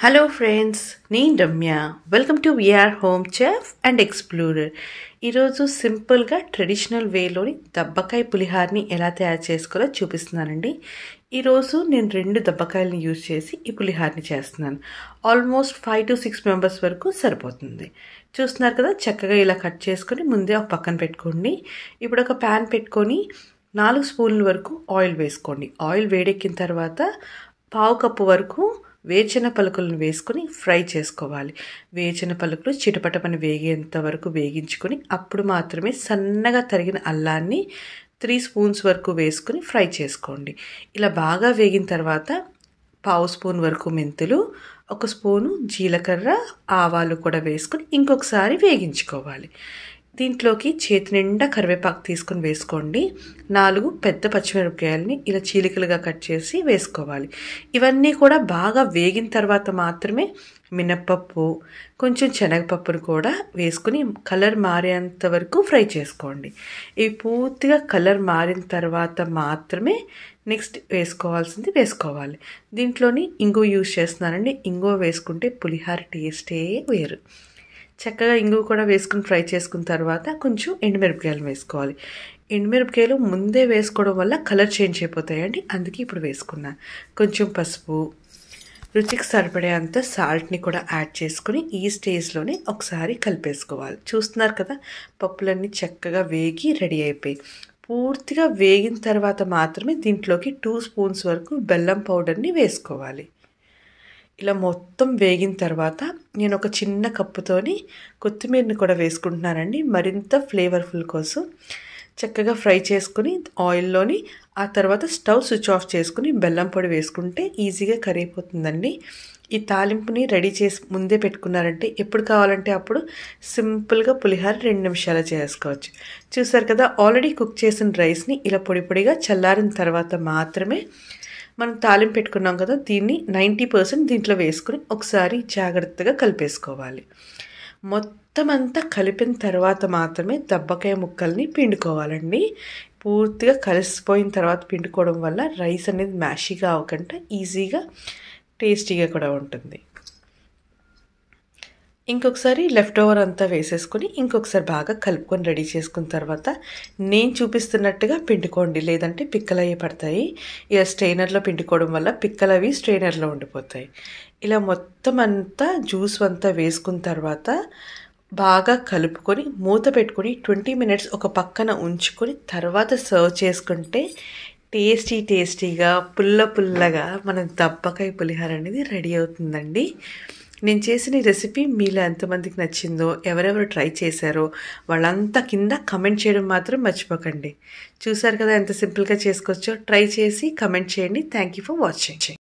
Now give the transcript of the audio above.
hello friends నేను Ramya welcome to VR home chef and explorer ఈరోజు సింపుల్గా ట్రెడిషనల్ వేలోని దబ్బకాయ పులిహార్ని ఎలా తయారు చేసుకోవాలో చూపిస్తున్నానండి ఈరోజు నేను రెండు దబ్బకాయలను యూజ్ చేసి ఈ పులిహార్ని చేస్తున్నాను almost five to six members వరకు సరిపోతుంది చూస్తున్నారు కదా చక్కగా ఇలా కట్ చేసుకొని ముందే ఒక పక్కన పెట్టుకోండి ఇప్పుడు ఒక ప్యాన్ పెట్టుకొని నాలుగు స్పూన్ల వరకు ఆయిల్ వేసుకోండి ఆయిల్ వేడెక్కిన తర్వాత పావు కప్పు వరకు వేచిన పలుకులను వేసుకుని ఫ్రై చేసుకోవాలి వేచిన పలుకులు చిటపటమని వేగేంత వరకు వేగించుకొని అప్పుడు మాత్రమే సన్నగా తరిగిన అల్లాన్ని త్రీ స్పూన్స్ వరకు వేసుకుని ఫ్రై చేసుకోండి ఇలా బాగా వేగిన తర్వాత పావు స్పూన్ వరకు మెంతులు ఒక స్పూను జీలకర్ర ఆవాలు కూడా వేసుకొని ఇంకొకసారి వేగించుకోవాలి దీంట్లోకి చేతి నిండా కరివేపాకు తీసుకొని వేసుకోండి నాలుగు పెద్ద పచ్చిమిరపకాయలని ఇలా చీలికలుగా కట్ చేసి వేసుకోవాలి ఇవన్నీ కూడా బాగా వేగిన తర్వాత మాత్రమే మినప్పప్పు కొంచెం శనగపప్పును కూడా వేసుకుని కలర్ మారేంత వరకు ఫ్రై చేసుకోండి ఇవి పూర్తిగా కలర్ మారిన తర్వాత మాత్రమే నెక్స్ట్ వేసుకోవాల్సింది వేసుకోవాలి దీంట్లోని ఇంగువ యూజ్ చేస్తున్నానండి ఇంగువ వేసుకుంటే పులిహార టేస్టే వేరు చక్కగా ఇంగువ కూడా వేసుకుని ఫ్రై చేసుకున్న తర్వాత కొంచెం ఎండుమిరపకాయలు వేసుకోవాలి ఎండుమిరపకాయలు ముందే వేసుకోవడం వల్ల కలర్ చేంజ్ అయిపోతాయండి అందుకే ఇప్పుడు వేసుకున్నా కొంచెం పసుపు రుచికి సరిపడే అంత సాల్ట్ని కూడా యాడ్ చేసుకుని ఈ స్టేజ్లోనే ఒకసారి కలిపేసుకోవాలి చూస్తున్నారు కదా పప్పులన్నీ చక్కగా వేగి రెడీ అయిపోయి పూర్తిగా వేగిన తర్వాత మాత్రమే దీంట్లోకి టూ స్పూన్స్ వరకు బెల్లం పౌడర్ని వేసుకోవాలి ఇలా మొత్తం వేగిన తర్వాత నేను ఒక చిన్న కప్పుతోని కొత్తిమీరని కూడా వేసుకుంటున్నానండి మరింత ఫ్లేవర్ఫుల్ కోసం చక్కగా ఫ్రై చేసుకుని ఆయిల్లోని ఆ తర్వాత స్టవ్ స్విచ్ ఆఫ్ చేసుకుని బెల్లం పొడి వేసుకుంటే ఈజీగా కరిగిపోతుందండి ఈ తాలింపుని రెడీ చేసి ముందే పెట్టుకున్నారంటే ఎప్పుడు కావాలంటే అప్పుడు సింపుల్గా పులిహోర రెండు నిమిషాలు చేసుకోవచ్చు చూసారు కదా ఆల్రెడీ కుక్ చేసిన రైస్ని ఇలా పొడి పొడిగా చల్లారిన తర్వాత మాత్రమే మనం తాలింపు పెట్టుకున్నాం కదా దీన్ని నైంటీ పర్సెంట్ దీంట్లో వేసుకుని ఒకసారి జాగ్రత్తగా కలిపేసుకోవాలి మొత్తం అంతా కలిపిన తర్వాత మాత్రమే దబ్బకాయ ముక్కల్ని పిండుకోవాలండి పూర్తిగా కలిసిపోయిన తర్వాత పిండుకోవడం వల్ల రైస్ అనేది మ్యాషీగా అవ్వకుండా ఈజీగా టేస్టీగా కూడా ఉంటుంది ఇంకొకసారి లెఫ్ట్ ఓవర్ అంతా వేసేసుకొని ఇంకొకసారి బాగా కలుపుకొని రెడీ చేసుకున్న తర్వాత నేను చూపిస్తున్నట్టుగా పిండుకోండి లేదంటే పిక్కలు అయ్యి పడతాయి ఇలా స్ట్రెయినర్లో పిండుకోవడం వల్ల పిక్కలు అవి స్ట్రెయినర్లో ఉండిపోతాయి ఇలా మొత్తం అంతా జ్యూస్ అంతా వేసుకున్న తర్వాత బాగా కలుపుకొని మూత పెట్టుకొని ట్వంటీ మినిట్స్ ఒక పక్కన ఉంచుకొని తర్వాత సర్వ్ చేసుకుంటే టేస్టీ టేస్టీగా పుల్ల పుల్లగా మన దబ్బకాయ పులిహార అనేది రెడీ అవుతుందండి నేను చేసిన రెసిపీ మీలో ఎంతమందికి నచ్చిందో ఎవరెవరు ట్రై చేశారో వాళ్ళంతా కింద కమెంట్ చేయడం మాత్రం మర్చిపోకండి చూసారు కదా ఎంత సింపుల్గా చేసుకోవచ్చో ట్రై చేసి కమెంట్ చేయండి థ్యాంక్ యూ ఫర్ వాచింగ్